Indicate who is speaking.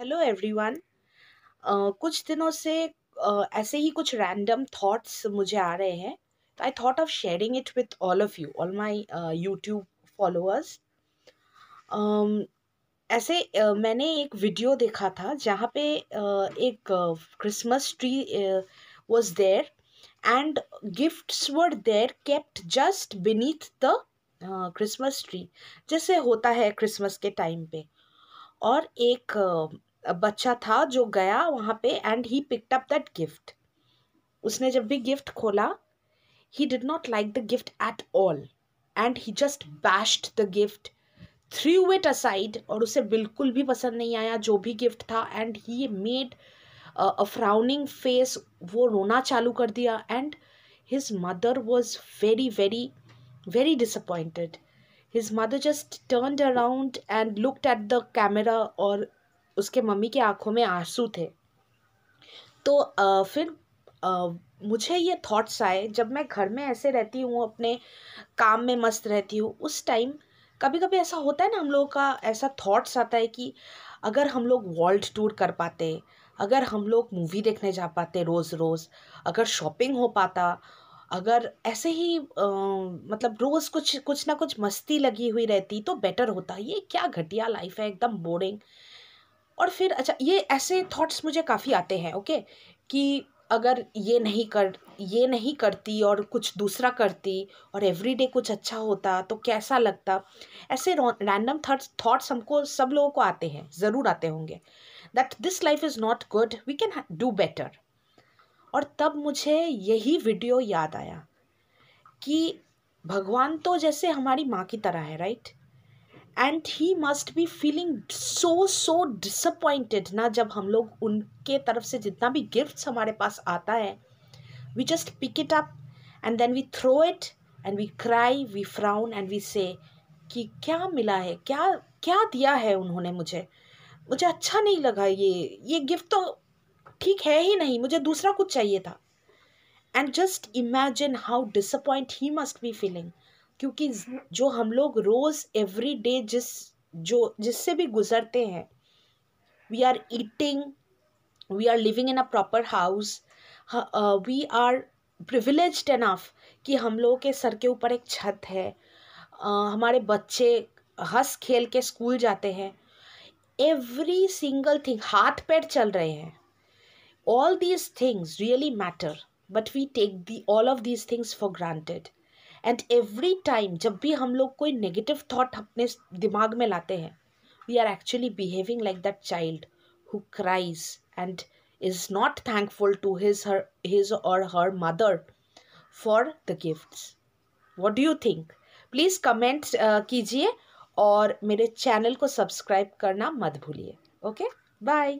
Speaker 1: hello everyone कुछ दिनों से uh, ऐसे ही कुछ रैंडम थॉट्स मुझे आ रहे हैं तो I thought of sharing it with all of you all my YouTube followers ऐसे uh, मैंने एक वीडियो देखा था जहाँ पे uh, एक Christmas tree was there and gifts were there kept just beneath the Christmas tree जैसे होता है क्रिसमस के टाइम पे और एक uh, बच्चा था जो गया वहाँ पे and he picked up that gift उसने जब भी गिफ्ट खोला he did not like the gift at all and he just bashed the gift threw it aside और उसे बिल्कुल भी पसंद नहीं आया जो भी गिफ्ट था and he made a frowning face वो रोना चालू कर दिया and his mother was very very very disappointed his mother just turned around and looked at the camera और उसके मम्मी की आंखों में आंसू थे तो आ, फिर आ, मुझे ये थॉट्स आए जब मैं घर में ऐसे रहती हूँ अपने काम में मस्त रहती हूँ उस टाइम कभी कभी ऐसा होता है ना हम लोगों का ऐसा थॉट्स आता है कि अगर हम लोग वर्ल्ड टूर कर पाते अगर हम लोग मूवी देखने जा पाते रोज़ रोज़ अगर शॉपिंग हो पाता अगर ऐसे ही आ, मतलब रोज़ कुछ कुछ ना कुछ मस्ती लगी हुई रहती तो बेटर होता ये क्या घटिया लाइफ है एकदम बोरिंग और फिर अच्छा ये ऐसे थॉट्स मुझे काफ़ी आते हैं ओके कि अगर ये नहीं कर ये नहीं करती और कुछ दूसरा करती और एवरीडे कुछ अच्छा होता तो कैसा लगता ऐसे रैंडम थॉट्स थॉट्स हमको सब लोगों को आते हैं ज़रूर आते होंगे that this life is not good we can do better और तब मुझे यही वीडियो याद आया कि भगवान तो जैसे हमारी माँ की तरह है right and he must be feeling so so disappointed ना जब हम लोग उनके तरफ से जितना भी गिफ्ट्स हमारे पास आता है we just pick it up and then we throw it and we cry we frown and we say कि क्या मिला है क्या क्या दिया है उन्होंने मुझे मुझे अच्छा नहीं लगा ये ये गिफ्ट तो ठीक है ही नहीं मुझे दूसरा कुछ चाहिए था and just imagine how disappoint he must be feeling क्योंकि जो हम लोग रोज़ एवरी डे जिस जो जिससे भी गुज़रते हैं we are eating we are living in a proper house we are privilege enough कि हम लोगों के सर के ऊपर एक छत है uh, हमारे बच्चे हंस खेल के स्कूल जाते हैं एवरी सिंगल थिंग हाथ पैर चल रहे हैं all these things really matter but we take the all of these things for granted and every time जब भी हम लोग कोई नेगेटिव थाट अपने दिमाग में लाते हैं we are actually behaving like that child who cries and is not thankful to his her his और her mother for the gifts what do you think please comment कीजिए और मेरे चैनल को सब्सक्राइब करना मत भूलिए ओके बाय